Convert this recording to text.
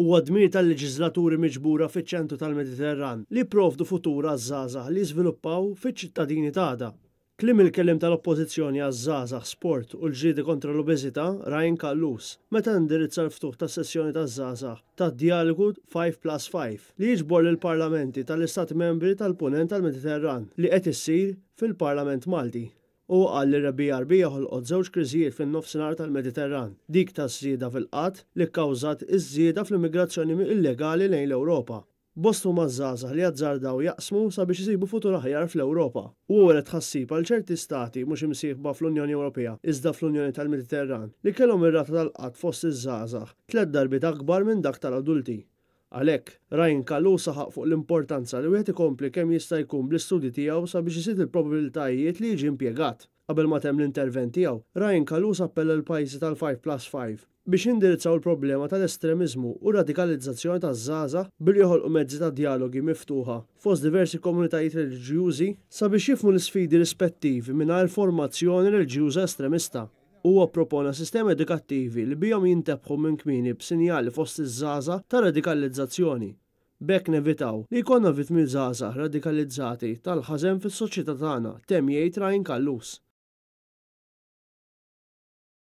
u għadmir tal-leġizlaturi miġbura fiċ-ċentru tal-Mediterran li provdu futura għazzazah li jizviluppaw fiċ-ċittadini tada. Klim il-kellim tal-oppozizjoni għazzazah sport u l-ġridi kontra l-obezita Ryan Kallus meta indirizza l-ftuħ ta' sessjoni ta' zazah ta' dialogu 5 plus 5 li jiġbor l-parlamenti tal-istat membri tal-punent tal-Mediterran li qed issir fil-Parlament Malti u għall rabi jarbi joħolqot żewġ kriżijiet fin-nofsinhar tal-Mediterran, dik ta' żieda fil-qatt li kkawżat iż-żieda fl-immigrazzjoni illegali lejn l-Ewropa. Bostu mażaza li għadżardaw jaqsmu sabiex jisibu futur aħjar fl-Ewropa. U għolet tħassib għal ċerti stati mux imsieħba fl-Unjoni Ewropea, iżda fl-Unjoni tal-Mediterran, li kellhom ir-rata tal-qatt fost iż-żazax, tlet darbit akbar minn dak tal-adulti. Għalek, Rajn Kallu saħaq fuq l-importanza li wieħed ikompli kemm jista' jkun bl-istudji tiegħu sabiex isid il-probabilitajiet li jiġi impjegat. Qabel ma temm l-intervent tiegħu, Rajn Kallu appella l-pajjiżi tal-5 plus 5 biex indirizzaw il-problema tal-estremizmu u radikalizzazzjoni ta' zaza bil joħolqu mezzi ta' dialogi miftuħa fost diversi komunitajiet reliġjużi sabiex jifmu l-sfidi rispettivi mingħajr formazzjoni reliġjuża estremista. Huwa għapropona sistemi edukattivi li bijom jintabħu minn kmini b'sinjali fost iż żaza ta' radikalizzazzjoni. Bek nevitaw li jkollna vitmi żgħażagħ radikalizzati tal ħazem fis-soċjetà tagħna, tem jgħid Rajn Kallus.